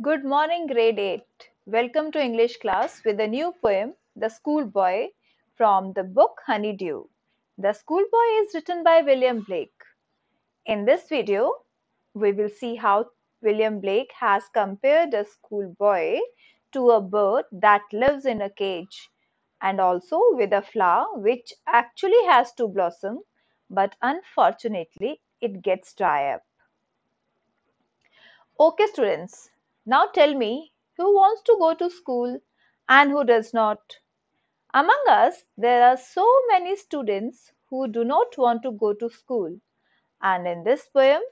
Good morning, grade 8. Welcome to English class with a new poem, The Schoolboy, from the book Honeydew. The Schoolboy is written by William Blake. In this video, we will see how William Blake has compared a schoolboy to a bird that lives in a cage and also with a flower which actually has to blossom but unfortunately it gets dry up. Okay students, now tell me, who wants to go to school and who does not? Among us, there are so many students who do not want to go to school. And in this poem,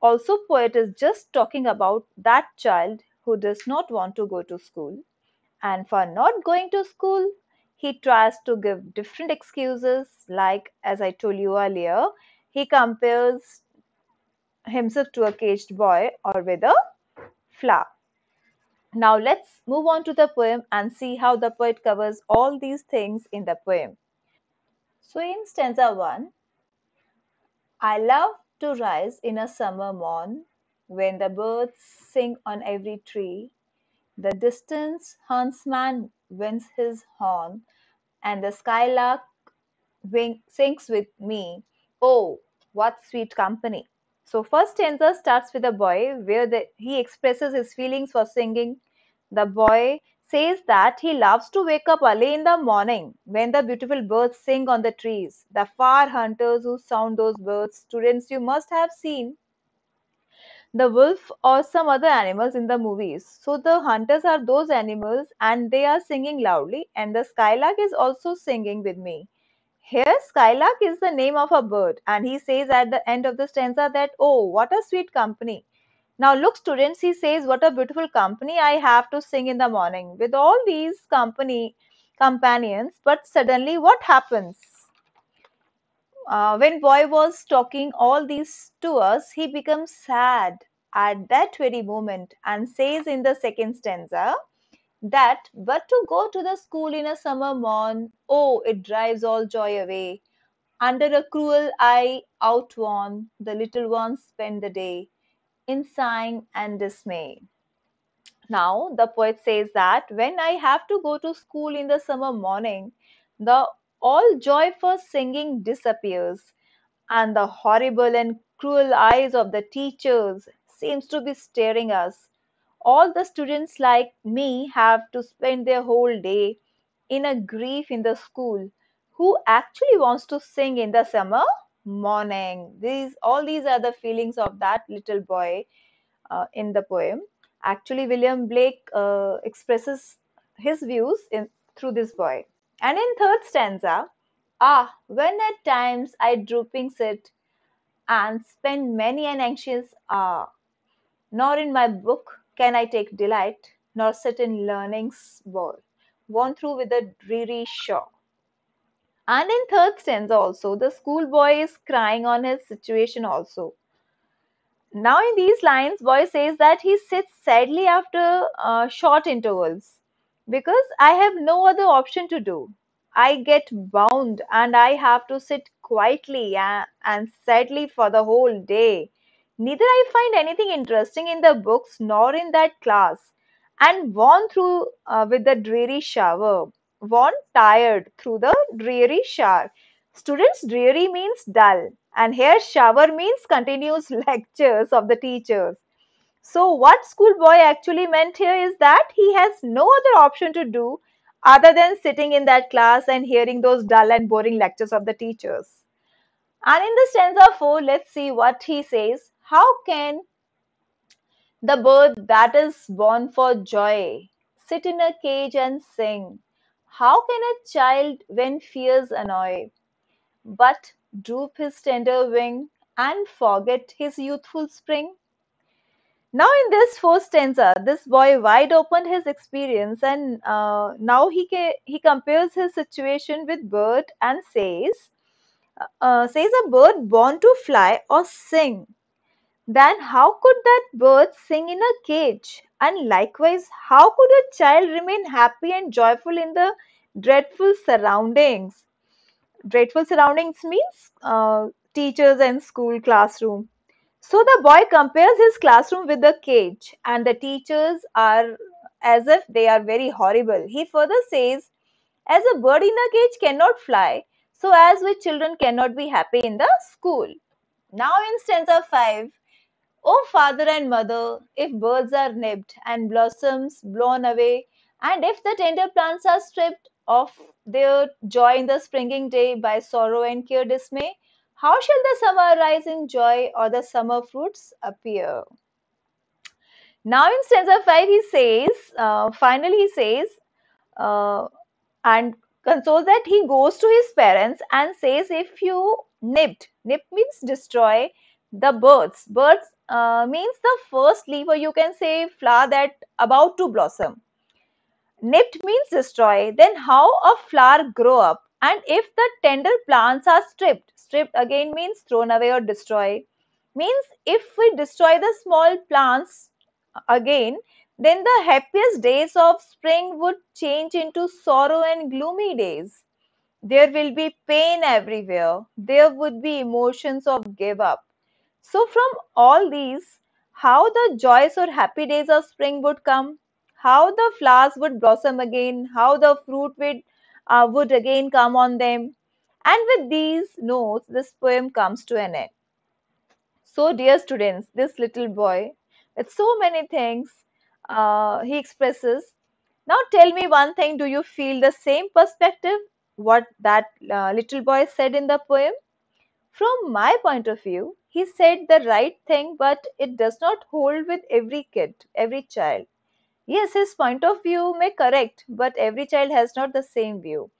also poet is just talking about that child who does not want to go to school. And for not going to school, he tries to give different excuses, like as I told you earlier, he compares himself to a caged boy or with a flower. Now let's move on to the poem and see how the poet covers all these things in the poem. So in stanza 1, I love to rise in a summer morn when the birds sing on every tree. The distant huntsman winds his horn and the skylark wing, sings with me. Oh, what sweet company! So first stanza starts with a boy where the, he expresses his feelings for singing. The boy says that he loves to wake up early in the morning when the beautiful birds sing on the trees. The far hunters who sound those birds, students you must have seen the wolf or some other animals in the movies. So the hunters are those animals and they are singing loudly and the skylark is also singing with me. Here, skylark is the name of a bird, and he says at the end of the stanza that, Oh, what a sweet company. Now, look, students, he says, What a beautiful company I have to sing in the morning with all these company companions. But suddenly, what happens? Uh, when boy was talking all these to us, he becomes sad at that very moment and says in the second stanza, that but to go to the school in a summer morn, oh, it drives all joy away. Under a cruel eye outworn, the little ones spend the day in sighing and dismay. Now, the poet says that when I have to go to school in the summer morning, the all joy for singing disappears, and the horrible and cruel eyes of the teachers seems to be staring us all the students like me have to spend their whole day in a grief in the school who actually wants to sing in the summer morning these all these are the feelings of that little boy uh, in the poem actually william blake uh, expresses his views in through this boy and in third stanza ah when at times i drooping sit and spend many an anxious hour nor in my book can I take delight, nor sit in learning's ball, worn through with a dreary shore? And in third sense also, the schoolboy is crying on his situation also. Now in these lines, boy says that he sits sadly after uh, short intervals because I have no other option to do. I get bound and I have to sit quietly and, and sadly for the whole day. Neither I find anything interesting in the books nor in that class, and worn through uh, with the dreary shower, worn tired through the dreary shower. Students, dreary means dull, and here shower means continuous lectures of the teachers. So, what schoolboy actually meant here is that he has no other option to do other than sitting in that class and hearing those dull and boring lectures of the teachers. And in the stanza 4, let's see what he says. How can the bird that is born for joy sit in a cage and sing? How can a child, when fears annoy, but droop his tender wing and forget his youthful spring? Now, in this first stanza, this boy wide opened his experience, and uh, now he ca- he compares his situation with bird and says, uh, says a bird born to fly or sing then how could that bird sing in a cage? And likewise, how could a child remain happy and joyful in the dreadful surroundings? Dreadful surroundings means uh, teachers and school classroom. So the boy compares his classroom with the cage, and the teachers are as if they are very horrible. He further says, As a bird in a cage cannot fly, so as we children cannot be happy in the school. Now, in stanza 5, O oh, father and mother, if birds are nipped and blossoms blown away, and if the tender plants are stripped of their joy in the springing day by sorrow and care dismay, how shall the summer rise in joy or the summer fruits appear? Now in stanza 5 he says, uh, finally he says, uh, and consoles that he goes to his parents and says if you nipped, nip means destroy, the birds. Birds uh, means the first leaf or you can say flower that about to blossom. Nipped means destroy. Then how a flower grow up and if the tender plants are stripped, stripped again means thrown away or destroy. Means if we destroy the small plants again, then the happiest days of spring would change into sorrow and gloomy days. There will be pain everywhere. There would be emotions of give up. So, from all these, how the joys or happy days of spring would come, how the flowers would blossom again, how the fruit would, uh, would again come on them. And with these notes, this poem comes to an end. So, dear students, this little boy, with so many things, uh, he expresses. Now, tell me one thing do you feel the same perspective? What that uh, little boy said in the poem? From my point of view, he said the right thing, but it does not hold with every kid, every child. Yes, his point of view may correct, but every child has not the same view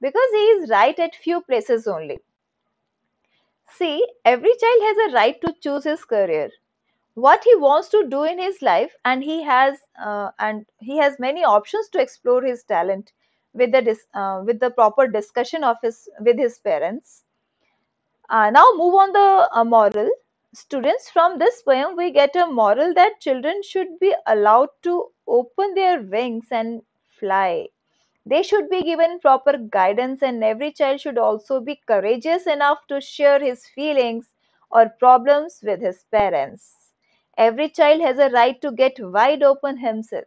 because he is right at few places only. See, every child has a right to choose his career, what he wants to do in his life, and he has uh, and he has many options to explore his talent with the dis- uh, with the proper discussion of his with his parents uh, now move on the uh, moral. Students, from this poem we get a moral that children should be allowed to open their wings and fly. They should be given proper guidance and every child should also be courageous enough to share his feelings or problems with his parents. Every child has a right to get wide open himself.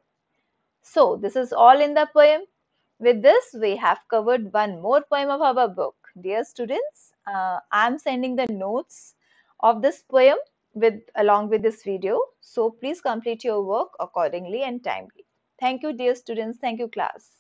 So this is all in the poem. With this, we have covered one more poem of our book. Dear students, uh, i'm sending the notes of this poem with along with this video so please complete your work accordingly and timely thank you dear students thank you class